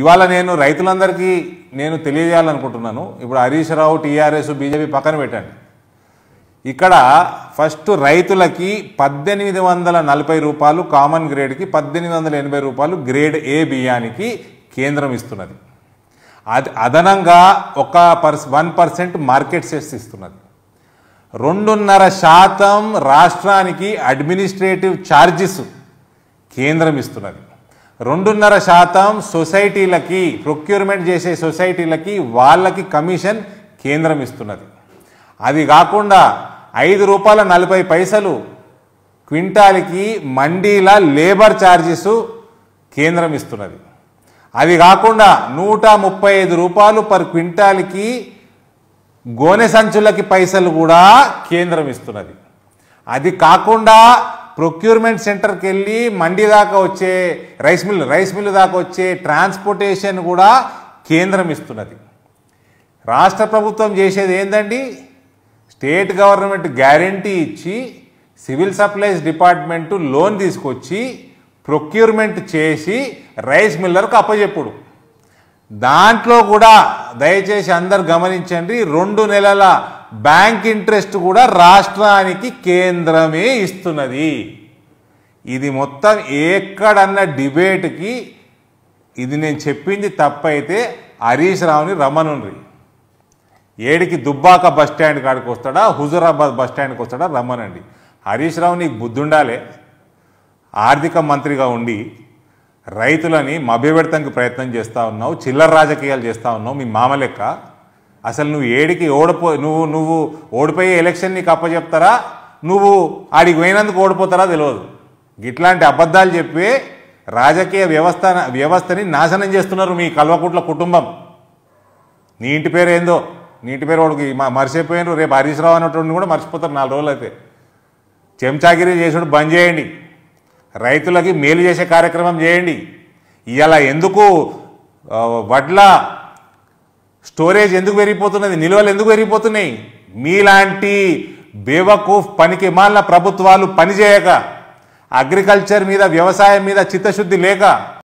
ఇవాళ నేను రైతులందరికీ నేను తెలియజేయాలనుకుంటున్నాను ఇప్పుడు హరీష్ రావు టీఆర్ఎస్ బీజేపీ పక్కన పెట్టండి ఇక్కడ ఫస్ట్ రైతులకి పద్దెనిమిది వందల నలభై రూపాయలు కామన్ గ్రేడ్కి పద్దెనిమిది వందల ఎనభై రూపాయలు గ్రేడ్ ఏ బియ్యానికి కేంద్రం ఇస్తున్నది అది అదనంగా ఒక పర్స్ వన్ పర్సెంట్ మార్కెట్ సెస్ ఇస్తున్నది రెండున్నర శాతం రాష్ట్రానికి అడ్మినిస్ట్రేటివ్ ఛార్జెస్ కేంద్రం ఇస్తున్నది రెండున్నర శాతం సొసైటీలకి ప్రొక్యూర్మెంట్ చేసే సొసైటీలకి వాళ్ళకి కమిషన్ కేంద్రం ఇస్తున్నది అది కాకుండా ఐదు రూపాయల నలభై పైసలు క్వింటాల్కి మండీల లేబర్ ఛార్జెస్ కేంద్రం ఇస్తున్నది అది కాకుండా నూట ముప్పై ఐదు రూపాయలు పర్ క్వింటాల్కి గోనె సంచులకి పైసలు కూడా కేంద్రం ఇస్తున్నది అది కాకుండా ప్రొక్యూర్మెంట్ సెంటర్కి వెళ్ళి మండి దాకా వచ్చే రైస్ మిల్ రైస్ మిల్ దాకా వచ్చే ట్రాన్స్పోర్టేషన్ కూడా కేంద్రం ఇస్తున్నది రాష్ట్ర ప్రభుత్వం చేసేది ఏంటండి స్టేట్ గవర్నమెంట్ గ్యారంటీ ఇచ్చి సివిల్ సప్లైస్ డిపార్ట్మెంటు లోన్ తీసుకొచ్చి ప్రొక్యూర్మెంట్ చేసి రైస్ మిల్లర్కు అప్పచెప్పుడు దాంట్లో కూడా దయచేసి అందరు గమనించండి రెండు నెలల బ్యాంక్ ఇంట్రెస్ట్ కూడా రాష్ట్రానికి కేంద్రమే ఇస్తున్నది ఇది మొత్తం ఎక్కడన్న డిబేట్కి ఇది నేను చెప్పింది తప్పైతే హరీష్ రావుని రమ్మనుండ్రి ఏడికి దుబ్బాక బస్ స్టాండ్ కాడికి వస్తాడా హుజూరాబాద్ బస్ స్టాండ్కి వస్తాడా రమ్మనండి హరీష్ రావు నీకు బుద్ధుండాలే ఆర్థిక మంత్రిగా ఉండి రైతులని మభ్యపెడతానికి ప్రయత్నం చేస్తూ ఉన్నావు చిల్లర రాజకీయాలు చేస్తూ ఉన్నావు మీ మామ లెక్క అసలు నువ్వు ఏడికి ఓడిపో నువ్వు నువ్వు ఓడిపోయే ఎలక్షన్ నీకు అప్పచెప్తారా నువ్వు ఆడికి పోయినందుకు ఓడిపోతారా తెలియదు ఇట్లాంటి అబద్ధాలు చెప్పి రాజకీయ వ్యవస్థ వ్యవస్థని నాశనం చేస్తున్నారు మీ కల్వకుట్ల కుటుంబం నీ ఇంటి పేరు ఏందో నీ ఇంటి పేరు వాడికి మర్చిపోయినారు రేపు హరీశ్రావు రావు అనేటువంటి కూడా మర్చిపోతారు నాలుగు రోజులు అయితే చెంచాగిరి చేసాడు బంద్ చేయండి రైతులకి మేలు చేసే కార్యక్రమం చేయండి ఇలా ఎందుకు వడ్ల స్టోరేజ్ ఎందుకు పెరిగిపోతున్నది నిల్వలు ఎందుకు పెరిగిపోతున్నాయి మీలాంటి బేవకూఫ్ పనికి మాలిన ప్రభుత్వాలు పనిచేయక అగ్రికల్చర్ మీద వ్యవసాయం మీద చిత్తశుద్ధి లేక